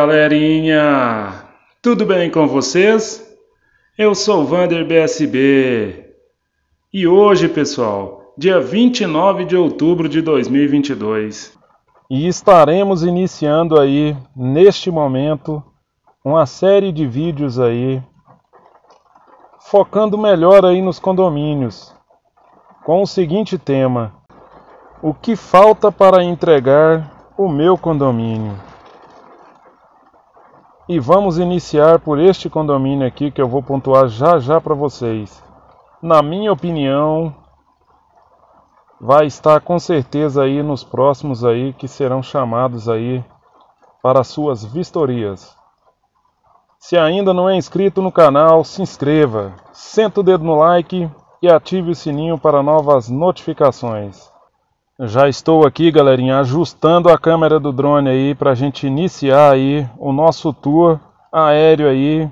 galerinha! Tudo bem com vocês? Eu sou o Vander BSB. E hoje, pessoal, dia 29 de outubro de 2022. E estaremos iniciando aí, neste momento, uma série de vídeos aí focando melhor aí nos condomínios, com o seguinte tema: o que falta para entregar o meu condomínio? E vamos iniciar por este condomínio aqui que eu vou pontuar já já para vocês. Na minha opinião, vai estar com certeza aí nos próximos aí que serão chamados aí para suas vistorias. Se ainda não é inscrito no canal, se inscreva, senta o dedo no like e ative o sininho para novas notificações. Já estou aqui, galerinha, ajustando a câmera do drone aí para a gente iniciar aí o nosso tour aéreo aí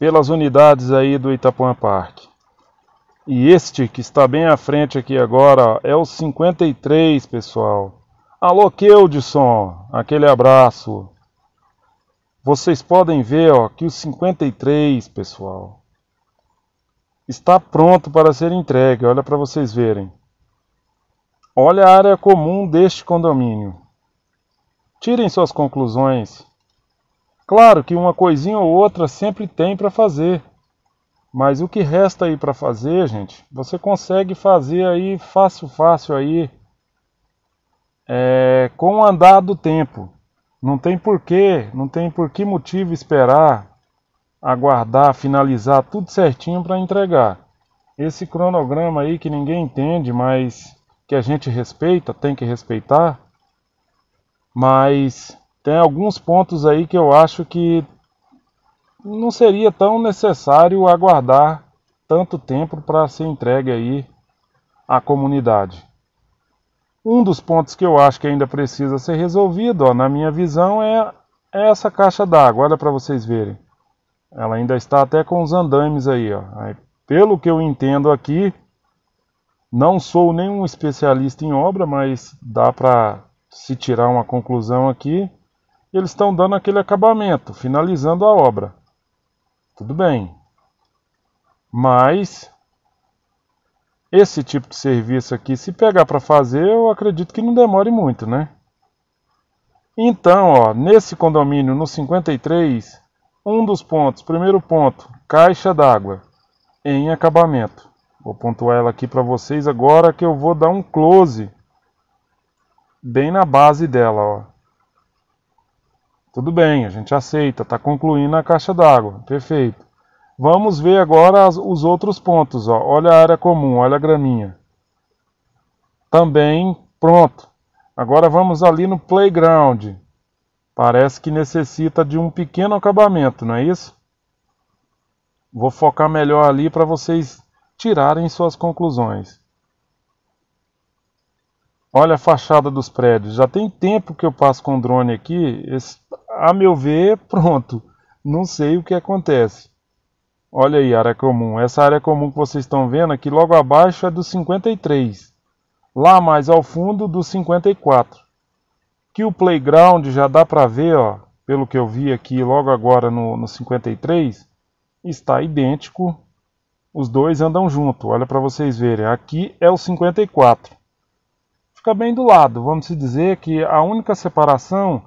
pelas unidades aí do Itapuã Park. E este que está bem à frente aqui agora é o 53, pessoal. Alô, Keudson, aquele abraço. Vocês podem ver ó, que o 53, pessoal, está pronto para ser entregue. Olha para vocês verem. Olha a área comum deste condomínio. Tirem suas conclusões. Claro que uma coisinha ou outra sempre tem para fazer. Mas o que resta aí para fazer, gente, você consegue fazer aí fácil, fácil aí, é, com o andar do tempo. Não tem porquê, não tem por que motivo esperar, aguardar, finalizar tudo certinho para entregar. Esse cronograma aí que ninguém entende, mas que a gente respeita, tem que respeitar, mas tem alguns pontos aí que eu acho que não seria tão necessário aguardar tanto tempo para ser entregue aí à comunidade. Um dos pontos que eu acho que ainda precisa ser resolvido, ó, na minha visão, é, é essa caixa d'água. Olha para vocês verem. Ela ainda está até com os andames aí. Ó. Pelo que eu entendo aqui, não sou nenhum especialista em obra, mas dá para se tirar uma conclusão aqui. Eles estão dando aquele acabamento, finalizando a obra. Tudo bem. Mas esse tipo de serviço aqui, se pegar para fazer, eu acredito que não demore muito, né? Então, ó, nesse condomínio no 53, um dos pontos, primeiro ponto, caixa d'água em acabamento. Vou pontuar ela aqui para vocês agora que eu vou dar um close bem na base dela, ó. Tudo bem, a gente aceita, está concluindo a caixa d'água, perfeito. Vamos ver agora as, os outros pontos, ó. olha a área comum, olha a graminha. Também, pronto. Agora vamos ali no playground. Parece que necessita de um pequeno acabamento, não é isso? Vou focar melhor ali para vocês tirarem suas conclusões. Olha a fachada dos prédios. Já tem tempo que eu passo com o drone aqui. Esse, a meu ver, pronto. Não sei o que acontece. Olha aí área comum. Essa área comum que vocês estão vendo aqui logo abaixo é do 53. Lá mais ao fundo do 54. Que o playground já dá para ver, ó, pelo que eu vi aqui logo agora no, no 53, está idêntico os dois andam junto. Olha para vocês verem. Aqui é o 54. Fica bem do lado. Vamos dizer que a única separação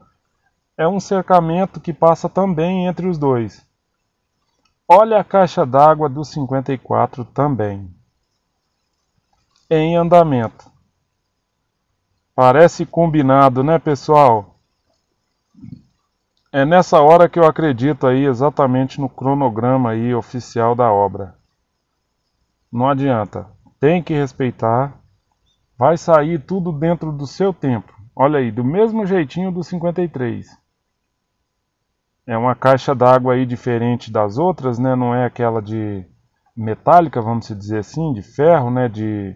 é um cercamento que passa também entre os dois. Olha a caixa d'água do 54 também. Em andamento. Parece combinado, né, pessoal? É nessa hora que eu acredito aí exatamente no cronograma aí oficial da obra. Não adianta. Tem que respeitar. Vai sair tudo dentro do seu tempo. Olha aí, do mesmo jeitinho do 53. É uma caixa d'água aí diferente das outras, né? Não é aquela de metálica, vamos dizer assim, de ferro, né? De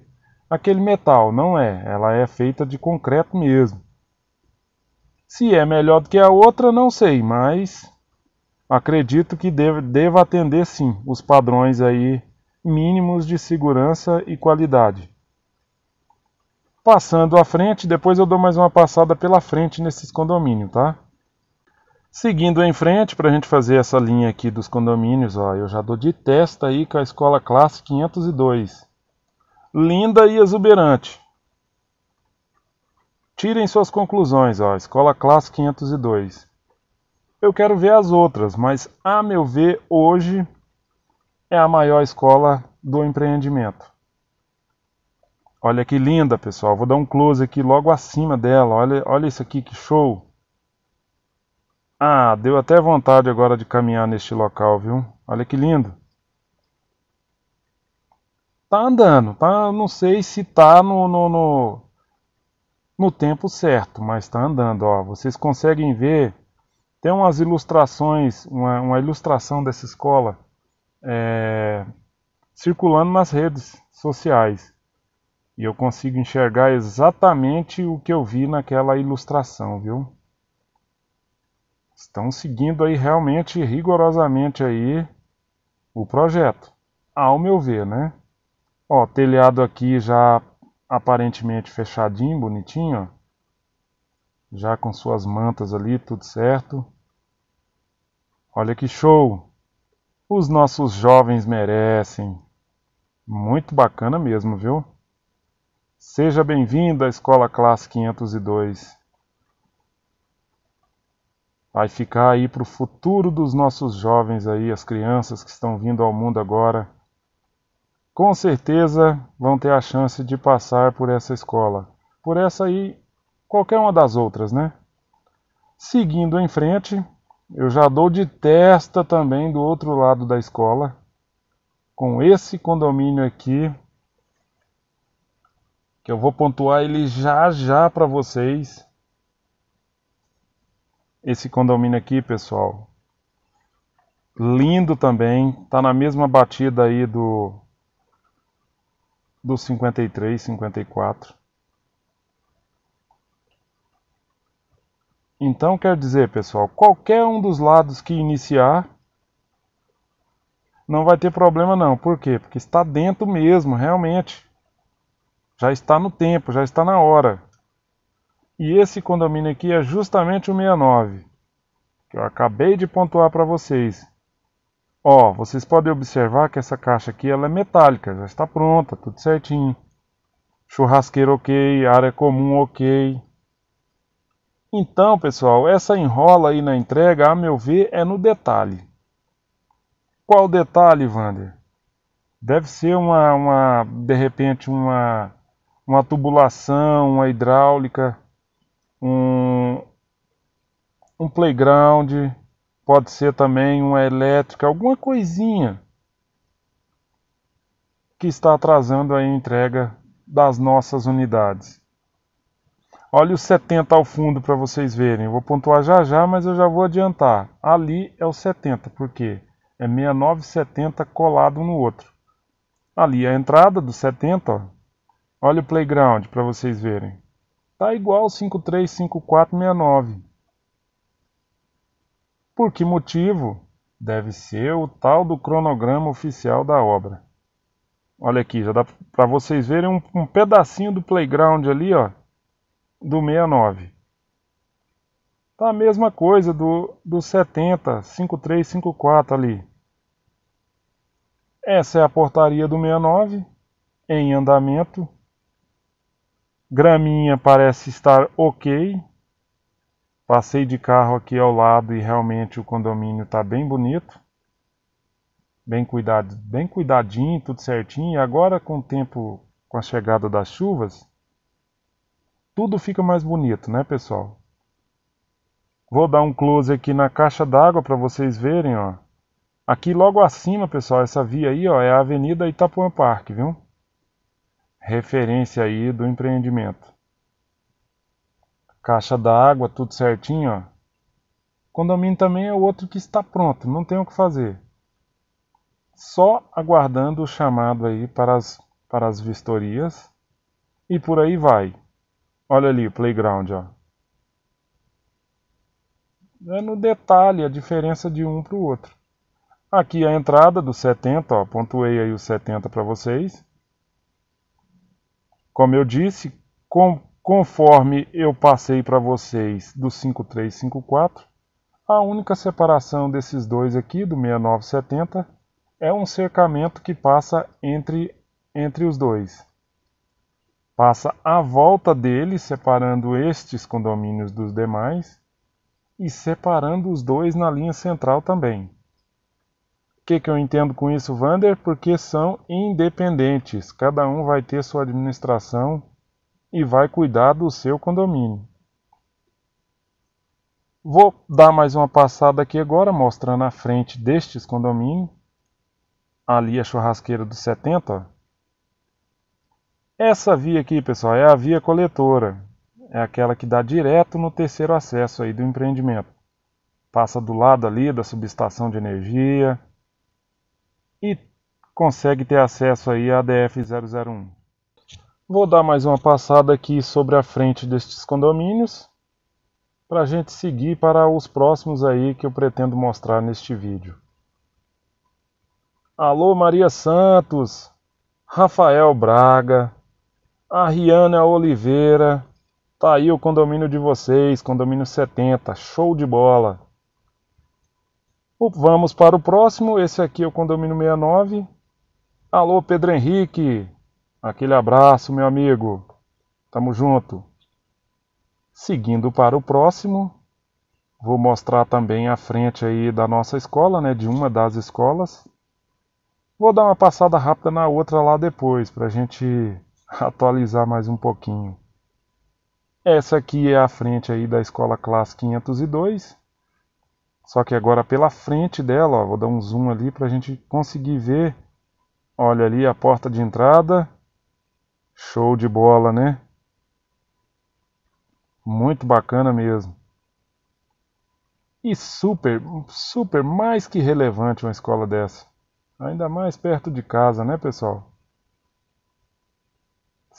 aquele metal, não é. Ela é feita de concreto mesmo. Se é melhor do que a outra, não sei, mas acredito que deva, deva atender sim os padrões aí mínimos de segurança e qualidade. Passando à frente, depois eu dou mais uma passada pela frente nesses condomínios, tá? Seguindo em frente, para a gente fazer essa linha aqui dos condomínios, ó, eu já dou de testa aí com a escola classe 502. Linda e exuberante. Tirem suas conclusões, ó, escola classe 502. Eu quero ver as outras, mas a meu ver, hoje é a maior escola do empreendimento. Olha que linda, pessoal. Vou dar um close aqui logo acima dela. Olha, olha isso aqui, que show. Ah, deu até vontade agora de caminhar neste local, viu? Olha que lindo. Tá andando, tá, não sei se tá no, no, no, no tempo certo, mas tá andando, ó. Vocês conseguem ver, tem umas ilustrações, uma, uma ilustração dessa escola é, circulando nas redes sociais. E eu consigo enxergar exatamente o que eu vi naquela ilustração, viu? Estão seguindo aí realmente rigorosamente aí o projeto, ao meu ver, né? Ó, telhado aqui já aparentemente fechadinho, bonitinho, já com suas mantas ali, tudo certo. Olha que show! os nossos jovens merecem. Muito bacana mesmo, viu? Seja bem-vindo à Escola Classe 502. Vai ficar aí para o futuro dos nossos jovens aí, as crianças que estão vindo ao mundo agora. Com certeza vão ter a chance de passar por essa escola. Por essa aí, qualquer uma das outras, né? Seguindo em frente, eu já dou de testa também do outro lado da escola com esse condomínio aqui que eu vou pontuar ele já já para vocês. Esse condomínio aqui, pessoal, lindo também, tá na mesma batida aí do do 53, 54. Então quer dizer, pessoal, qualquer um dos lados que iniciar não vai ter problema não. Por quê? Porque está dentro mesmo, realmente. Já está no tempo, já está na hora. E esse condomínio aqui é justamente o 69, que eu acabei de pontuar para vocês. Ó, vocês podem observar que essa caixa aqui ela é metálica, já está pronta, tudo certinho. Churrasqueiro ok, área comum ok. Então, pessoal, essa enrola aí na entrega, a meu ver, é no detalhe. Qual detalhe, Vander? Deve ser uma, uma de repente, uma, uma tubulação, uma hidráulica, um, um playground, pode ser também uma elétrica, alguma coisinha que está atrasando a entrega das nossas unidades. Olha o 70 ao fundo para vocês verem. Eu vou pontuar já já, mas eu já vou adiantar. Ali é o 70, porque é 6970 colado um no outro. Ali é a entrada do 70, ó. Olha o playground para vocês verem. Tá igual 535469. Por que motivo? Deve ser o tal do cronograma oficial da obra. Olha aqui, já dá para vocês verem um, um pedacinho do playground ali, ó do 69. Tá a mesma coisa do, do 70, 5354 ali. Essa é a portaria do 69, em andamento. Graminha parece estar ok. Passei de carro aqui ao lado e realmente o condomínio está bem bonito. Bem, cuidado, bem cuidadinho, tudo certinho. E agora com o tempo, com a chegada das chuvas, tudo fica mais bonito, né, pessoal? Vou dar um close aqui na caixa d'água para vocês verem, ó. Aqui logo acima, pessoal, essa via aí, ó, é a Avenida Itapuã Parque, viu? Referência aí do empreendimento. Caixa d'água, tudo certinho, ó. Condomínio também é outro que está pronto, não tem o que fazer. Só aguardando o chamado aí para as, para as vistorias e por aí vai. Olha ali o playground, ó. É no detalhe a diferença de um para o outro. Aqui a entrada do 70, ó, pontuei aí o 70 para vocês. Como eu disse, com, conforme eu passei para vocês do 5354, a única separação desses dois aqui, do 6970, é um cercamento que passa entre, entre os dois passa a volta dele, separando estes condomínios dos demais e separando os dois na linha central também. O que, que eu entendo com isso, Vander? Porque são independentes, cada um vai ter sua administração e vai cuidar do seu condomínio. Vou dar mais uma passada aqui agora, mostrando a frente destes condomínios. Ali a churrasqueira dos 70, ó essa via aqui, pessoal, é a via coletora. É aquela que dá direto no terceiro acesso aí do empreendimento. Passa do lado ali da subestação de energia e consegue ter acesso aí à DF001. Vou dar mais uma passada aqui sobre a frente destes condomínios para a gente seguir para os próximos aí que eu pretendo mostrar neste vídeo. Alô Maria Santos, Rafael Braga, a Riana Oliveira, tá aí o condomínio de vocês, condomínio 70, show de bola. Vamos para o próximo, esse aqui é o condomínio 69. Alô, Pedro Henrique, aquele abraço, meu amigo, tamo junto. Seguindo para o próximo, vou mostrar também a frente aí da nossa escola, né, de uma das escolas. Vou dar uma passada rápida na outra lá depois, pra gente atualizar mais um pouquinho. Essa aqui é a frente aí da escola classe 502. Só que agora pela frente dela, ó, vou dar um zoom ali para a gente conseguir ver. Olha ali a porta de entrada. Show de bola, né? Muito bacana mesmo. E super, super mais que relevante uma escola dessa. Ainda mais perto de casa, né, pessoal?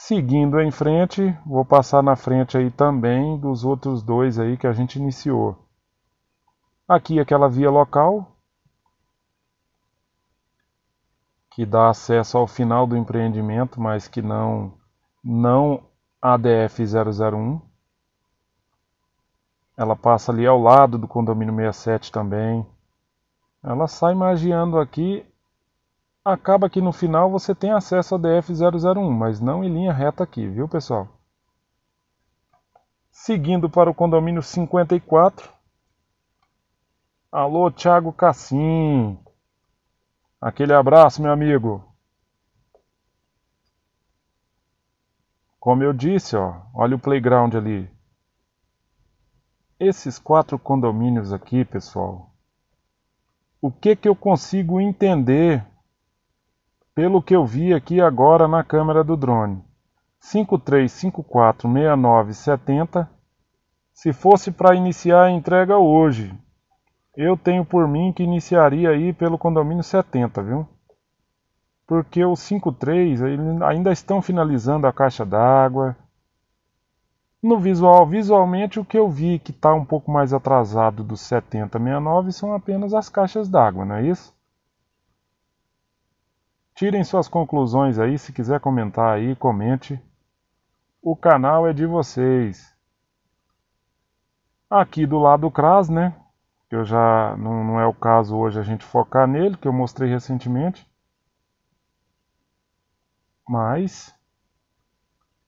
Seguindo em frente, vou passar na frente aí também dos outros dois aí que a gente iniciou. Aqui é aquela via local, que dá acesso ao final do empreendimento, mas que não, não ADF 001. Ela passa ali ao lado do condomínio 67 também. Ela sai magiando aqui acaba que no final você tem acesso a DF001, mas não em linha reta aqui, viu pessoal? Seguindo para o condomínio 54. Alô, Thiago Cassim. Aquele abraço, meu amigo. Como eu disse, ó, olha o playground ali. Esses quatro condomínios aqui, pessoal. O que que eu consigo entender pelo que eu vi aqui agora na câmera do drone. 53546970. Se fosse para iniciar a entrega hoje, eu tenho por mim que iniciaria aí pelo condomínio 70, viu? Porque os 53 ainda estão finalizando a caixa d'água. No visual, visualmente o que eu vi que está um pouco mais atrasado dos 7069 são apenas as caixas d'água, não é isso? Tirem suas conclusões aí, se quiser comentar aí, comente. O canal é de vocês. Aqui do lado do CRAS, né? Que eu já não, não é o caso hoje a gente focar nele, que eu mostrei recentemente. Mas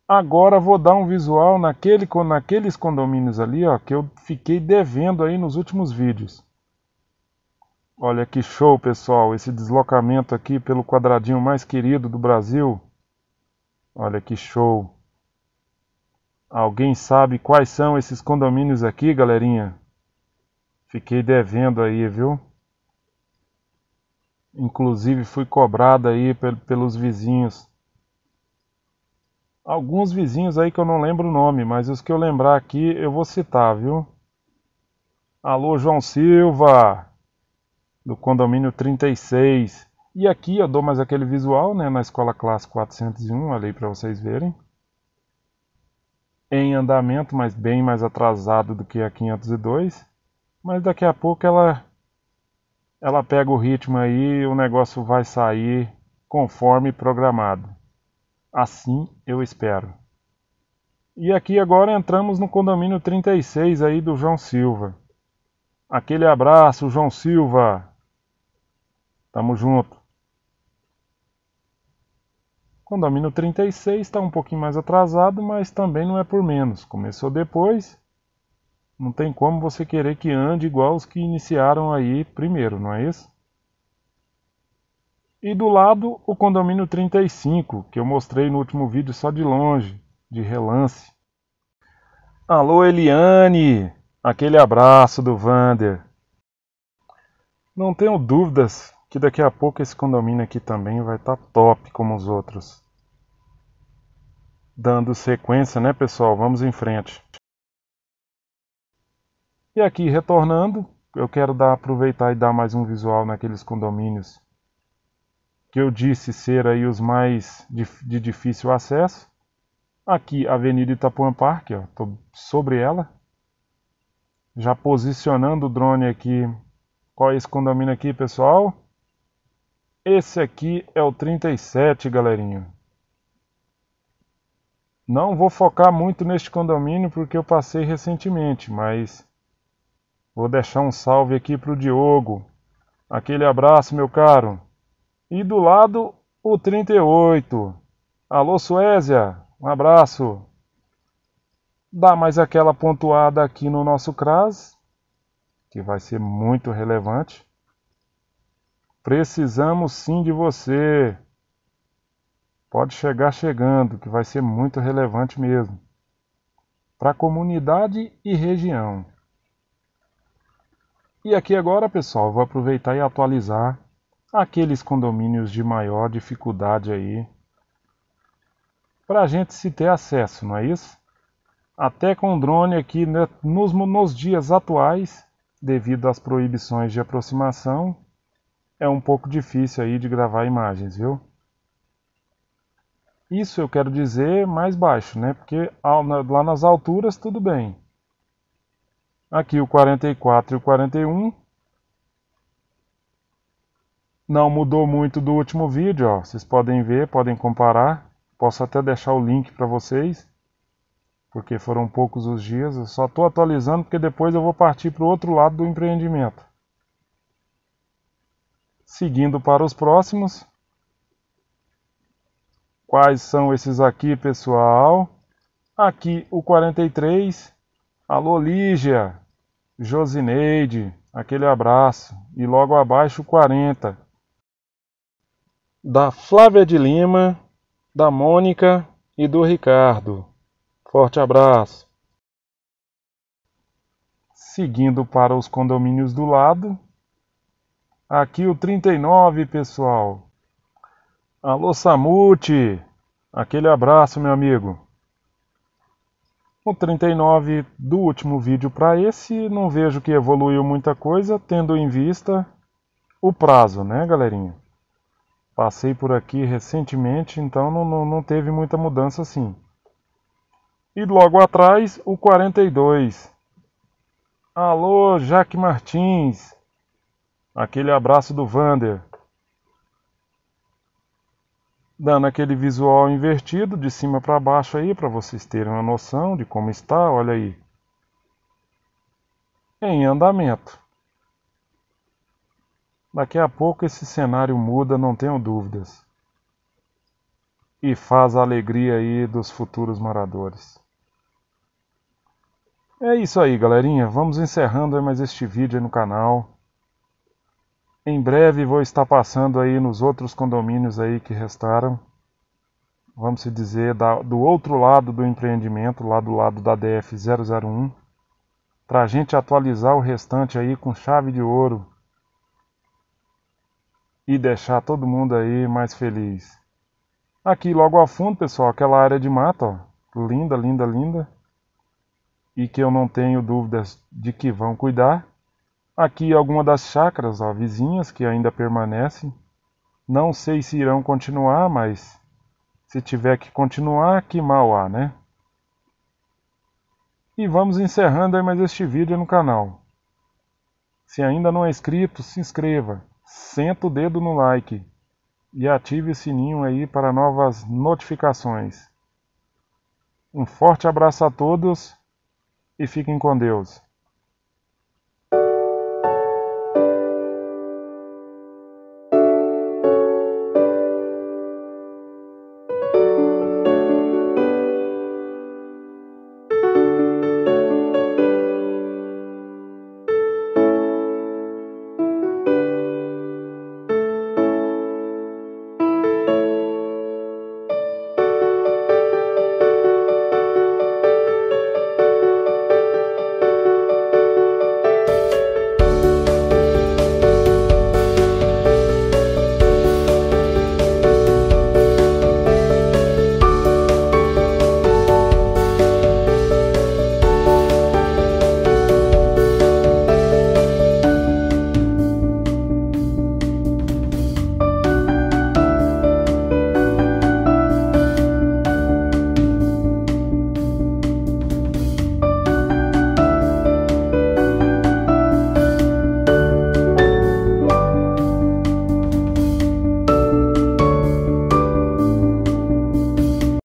agora vou dar um visual naquele, naqueles condomínios ali ó, que eu fiquei devendo aí nos últimos vídeos. Olha que show, pessoal, esse deslocamento aqui pelo quadradinho mais querido do Brasil. Olha que show. Alguém sabe quais são esses condomínios aqui, galerinha? Fiquei devendo aí, viu? Inclusive fui cobrado aí pelos vizinhos. Alguns vizinhos aí que eu não lembro o nome, mas os que eu lembrar aqui eu vou citar, viu? Alô, João Silva! do condomínio 36. E aqui eu dou mais aquele visual, né, na Escola Classe 401, ali para vocês verem. Em andamento, mas bem mais atrasado do que a 502. Mas daqui a pouco ela, ela pega o ritmo aí e o negócio vai sair conforme programado. Assim eu espero. E aqui agora entramos no condomínio 36 aí do João Silva. Aquele abraço, João Silva! Tamo junto. Condomínio 36 está um pouquinho mais atrasado, mas também não é por menos. Começou depois. Não tem como você querer que ande igual os que iniciaram aí primeiro, não é isso? E do lado o condomínio 35, que eu mostrei no último vídeo só de longe, de relance. Alô Eliane, aquele abraço do Vander. Não tenho dúvidas que daqui a pouco esse condomínio aqui também vai estar tá top como os outros. Dando sequência, né, pessoal? Vamos em frente. E aqui retornando, eu quero dar, aproveitar e dar mais um visual naqueles condomínios que eu disse ser aí os mais de, de difícil acesso. Aqui, Avenida Itapuã Parque, estou sobre ela. Já posicionando o drone aqui. Qual é esse condomínio aqui, pessoal? Esse aqui é o 37, galerinha. Não vou focar muito neste condomínio porque eu passei recentemente, mas vou deixar um salve aqui para o Diogo. Aquele abraço, meu caro. E do lado, o 38. Alô, Suézia, um abraço. Dá mais aquela pontuada aqui no nosso CRAS, que vai ser muito relevante. Precisamos sim de você. Pode chegar chegando, que vai ser muito relevante mesmo. Para a comunidade e região. E aqui agora, pessoal, vou aproveitar e atualizar aqueles condomínios de maior dificuldade aí para a gente se ter acesso, não é isso? Até com drone aqui né, nos, nos dias atuais, devido às proibições de aproximação, é um pouco difícil aí de gravar imagens, viu? Isso eu quero dizer mais baixo, né? Porque lá nas alturas tudo bem. Aqui o 44 e o 41. Não mudou muito do último vídeo, ó. Vocês podem ver, podem comparar. Posso até deixar o link para vocês. Porque foram poucos os dias. Eu só estou atualizando porque depois eu vou partir para o outro lado do empreendimento. Seguindo para os próximos. Quais são esses aqui, pessoal? Aqui o 43. Alô, Lígia. Josineide. Aquele abraço. E logo abaixo o 40. Da Flávia de Lima, da Mônica e do Ricardo. Forte abraço. Seguindo para os condomínios do lado, Aqui o 39, pessoal. Alô, Samute. Aquele abraço, meu amigo. O 39 do último vídeo para esse, não vejo que evoluiu muita coisa, tendo em vista o prazo, né, galerinha? Passei por aqui recentemente, então não, não, não teve muita mudança assim. E logo atrás, o 42. Alô, Jaque Martins. Aquele abraço do Vander. Dando aquele visual invertido de cima para baixo aí, para vocês terem uma noção de como está, olha aí. Em andamento. Daqui a pouco esse cenário muda, não tenho dúvidas. E faz a alegria aí dos futuros moradores. É isso aí, galerinha. Vamos encerrando mais este vídeo no canal. Em breve vou estar passando aí nos outros condomínios aí que restaram. Vamos se dizer, da, do outro lado do empreendimento, lá do lado da DF 001, para a gente atualizar o restante aí com chave de ouro e deixar todo mundo aí mais feliz. Aqui logo ao fundo, pessoal, aquela área de mata, ó, linda, linda, linda, e que eu não tenho dúvidas de que vão cuidar. Aqui algumas das chacras ó, vizinhas que ainda permanecem. Não sei se irão continuar, mas se tiver que continuar, que mal há, né? E vamos encerrando mais este vídeo no canal. Se ainda não é inscrito, se inscreva, senta o dedo no like e ative o sininho aí para novas notificações. Um forte abraço a todos e fiquem com Deus.